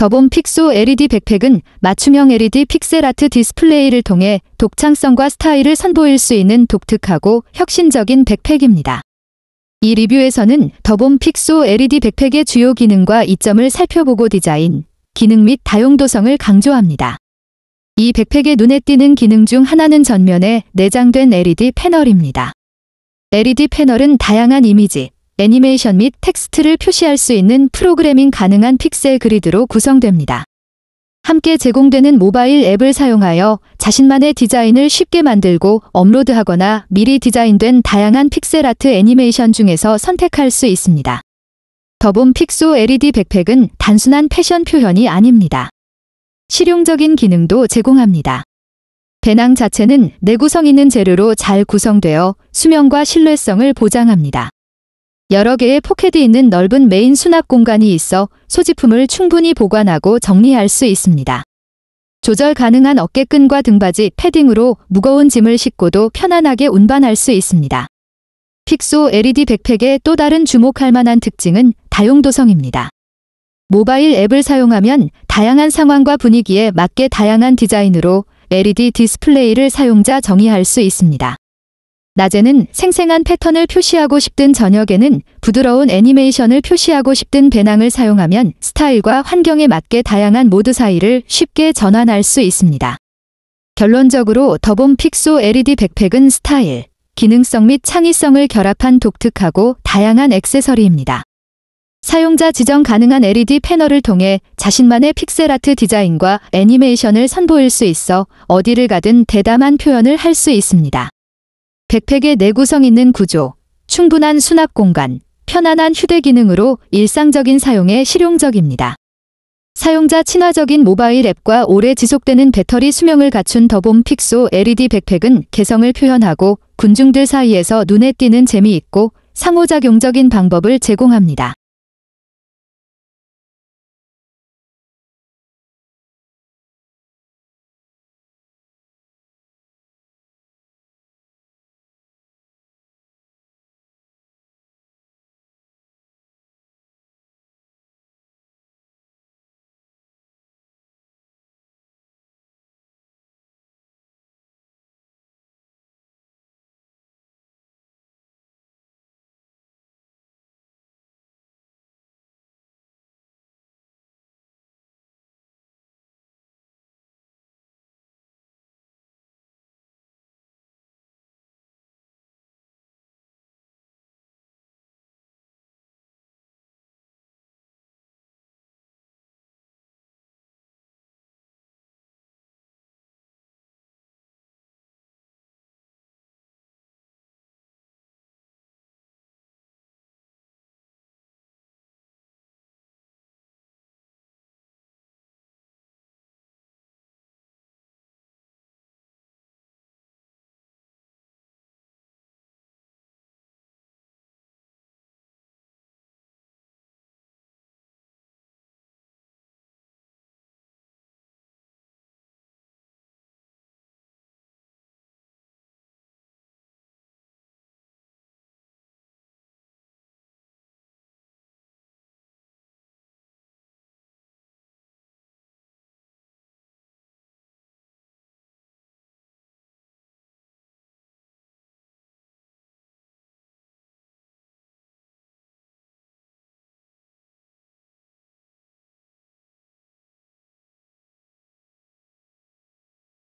더본 픽소 LED 백팩은 맞춤형 LED 픽셀아트 디스플레이를 통해 독창성과 스타일을 선보일 수 있는 독특하고 혁신적인 백팩입니다. 이 리뷰에서는 더본 픽소 LED 백팩의 주요 기능과 이점을 살펴보고 디자인, 기능 및 다용도성을 강조합니다. 이 백팩의 눈에 띄는 기능 중 하나는 전면에 내장된 LED 패널입니다. LED 패널은 다양한 이미지, 애니메이션 및 텍스트를 표시할 수 있는 프로그래밍 가능한 픽셀 그리드로 구성됩니다. 함께 제공되는 모바일 앱을 사용하여 자신만의 디자인을 쉽게 만들고 업로드하거나 미리 디자인된 다양한 픽셀 아트 애니메이션 중에서 선택할 수 있습니다. 더봄 픽소 LED 백팩은 단순한 패션 표현이 아닙니다. 실용적인 기능도 제공합니다. 배낭 자체는 내구성 있는 재료로 잘 구성되어 수명과 신뢰성을 보장합니다. 여러 개의 포켓이 있는 넓은 메인 수납 공간이 있어 소지품을 충분히 보관하고 정리할 수 있습니다. 조절 가능한 어깨끈과 등받이 패딩으로 무거운 짐을 싣고도 편안하게 운반할 수 있습니다. 픽소 LED 백팩의 또 다른 주목할 만한 특징은 다용도성입니다. 모바일 앱을 사용하면 다양한 상황과 분위기에 맞게 다양한 디자인으로 LED 디스플레이를 사용자 정의할 수 있습니다. 낮에는 생생한 패턴을 표시하고 싶든 저녁에는 부드러운 애니메이션을 표시하고 싶든 배낭을 사용하면 스타일과 환경에 맞게 다양한 모드 사이를 쉽게 전환할 수 있습니다. 결론적으로 더봄 픽소 LED 백팩은 스타일, 기능성 및 창의성을 결합한 독특하고 다양한 액세서리입니다. 사용자 지정 가능한 LED 패널을 통해 자신만의 픽셀아트 디자인과 애니메이션을 선보일 수 있어 어디를 가든 대담한 표현을 할 수 있습니다. 백팩의 내구성 있는 구조, 충분한 수납 공간, 편안한 휴대 기능으로 일상적인 사용에 실용적입니다. 사용자 친화적인 모바일 앱과 오래 지속되는 배터리 수명을 갖춘 더봄 픽소 LED 백팩은 개성을 표현하고 군중들 사이에서 눈에 띄는 재미있고 상호작용적인 방법을 제공합니다.